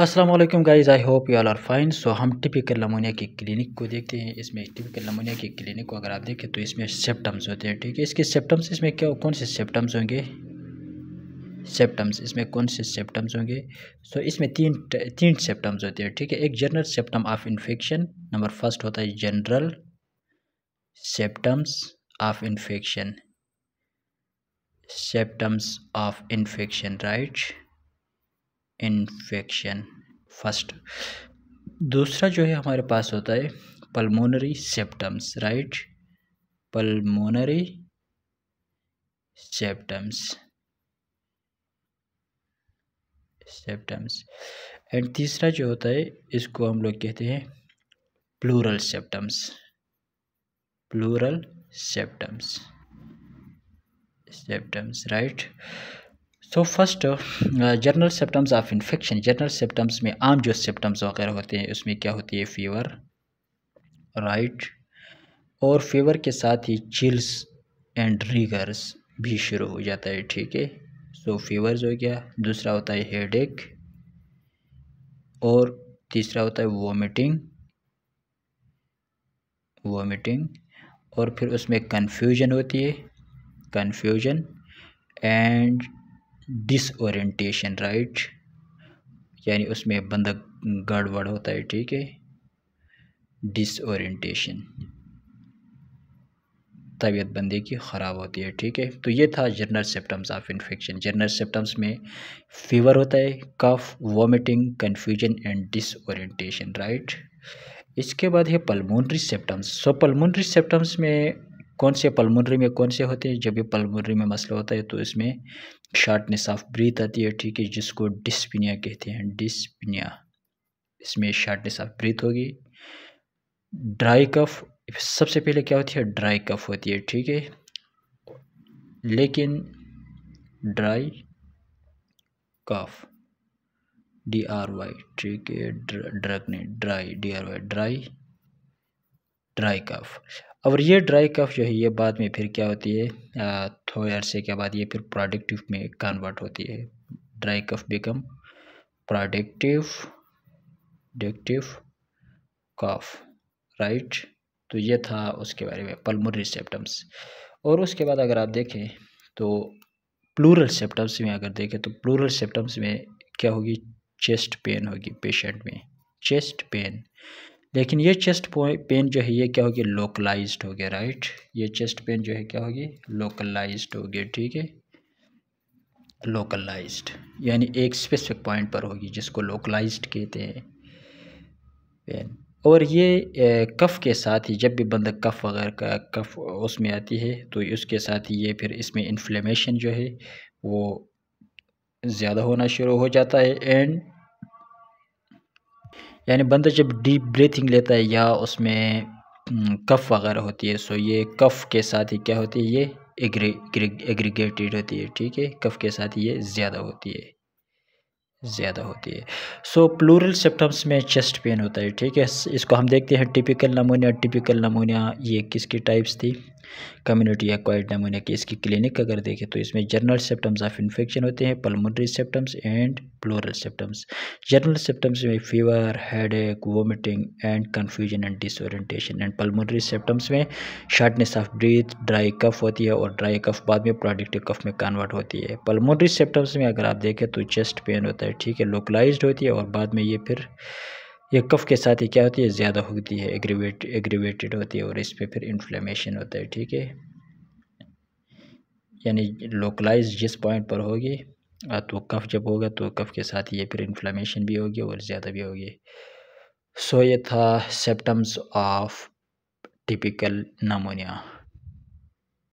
Aslam guys I hope you all are fine so हम typical नमूनिया की clinic को देखते हैं इसमें टिपिकल नमूनिया की क्लिनिक को अगर आप देखें तो इसमें सेप्टम्स होते हैं ठीक है इसके सेप्टम्स इसमें क्या कौन से सेप्टम्स होंगे सेप्टम्स इसमें कौन से सेप्टम्स होंगे सो so, इसमें तीन तीन सेप्टम्स होते हैं ठीक है एक general symptom of infection number first होता है general symptoms of infection symptoms of infection right infection first दूसरा जो है हमारे पास होता है pulmonary symptoms right pulmonary symptoms symptoms and तीसरा जो होता है इसको हम लोग कहते हैं pleural symptoms pleural symptoms symptoms right so first general symptoms of infection general symptoms में आम जो सिम्टम्स वगैरह होते हैं उसमें क्या होती है फीवर राइट और फीवर के साथ ही चिल्स एंड रीगर्स भी शुरू हो जाता है ठीक है सो फीवर हो गया दूसरा होता है हेड और तीसरा होता है वोमिटिंग वोमिटिंग और फिर उसमें कन्फ्यूजन होती है कन्फ्यूजन एंड डिसोरेंटेशन राइट यानी उसमें बंदा गड़बड़ होता है ठीक है डिसोरेंटेशन तबीयत बंदे की ख़राब होती है ठीक है तो ये था general symptoms of infection general symptoms में फीवर होता है cough vomiting confusion and disorientation right इसके बाद है pulmonary symptoms so pulmonary symptoms में कौन से पलमुनरी में कौन से होते हैं जब भी पलमुनरी में मसला होता है तो इसमें शार्ट निसाफ ब्रीथ आती है ठीक है जिसको डिस्पिनिया कहते हैं डिस्पिनिया इसमें शार्ट निसाफ ब्रीथ होगी ड्राई कफ सबसे पहले क्या होती है ड्राई कफ होती है ठीक है लेकिन dry cough D R Y ठीक है ड्रग नहीं dry D R Y dry dry cough और ये ड्राई कफ जो है ये बाद में फिर क्या होती है थोड़े अरसे के बाद ये फिर प्रोडक्टिव में कन्वर्ट होती है ड्राई कफ बिकम प्रोडक्टिव डिक्टिव कफ राइट तो ये था उसके बारे में पलमोनरी सेप्टम्स और उसके बाद अगर आप देखें तो प्लूरल सेप्टम्स में अगर देखें तो प्लूरल सेप्टम्स में क्या होगी चेस्ट पेन होगी पेशेंट में चेस्ट पेन लेकिन ये चेस्ट पेन जो है ये क्या होगी लोकलाइज हो गया राइट ये चेस्ट पेन जो है क्या होगी लोकलाइज हो गया ठीक है लोकलाइज यानी एक स्पेसिफिक पॉइंट पर होगी जिसको लोकलाइज कहते हैं पेन और ये कफ़ के साथ ही जब भी बंद कफ़ वगैरह का कफ़ उसमें आती है तो उसके साथ ही ये फिर इसमें इन्फ्लेमेशन जो है वो ज़्यादा होना शुरू हो जाता है एंड यानी बंदा जब डीप ब्रीथिंग लेता है या उसमें हम्म, कफ़ वगैरह होती है सो ये कफ़ के साथ ही क्या होती है ये एग्रीगेटेड होती है ठीक है कफ़ के साथ ये ज़्यादा होती है ज़्यादा होती है सो प्लूरल सिम्टम्स में चेस्ट पेन होता है ठीक है इसको हम देखते हैं टिपिकल नमोनिया टिपिकल नमोनिया ये किसकी टाइप्स थी कम्युनिटी क्वाइट नमोनिया की इसकी क्लिनिक अगर देखें तो इसमें जनरल सिम्टम्स ऑफ इन्फेक्शन होते हैं pulmonary symptoms and pleural symptoms general symptoms में fever headache vomiting and confusion and disorientation and pulmonary symptoms में shortness of breath dry cough होती है और ड्राई कफ बाद में प्रोडक्टिव कफ में कन्वर्ट होती है पलमोनरी सिम्टम्स में अगर आप देखें तो चेस्ट पेन होता है ठीक है लोकलाइज होती है और बाद में ये फिर ये कफ के साथ ही क्या होती है ज़्यादा होती है एग्रीवेट एग्रीवेटेड होती है और इस पर फिर इन्फ्लेमेशन होता है ठीक है यानी लोकलाइज जिस पॉइंट पर होगी तो कफ जब होगा तो कफ के साथ ये फिर इन्फ्लेमेशन भी होगी और ज़्यादा भी होगी सो ये था सिम्टम्स ऑफ टिपिकल नमोनिया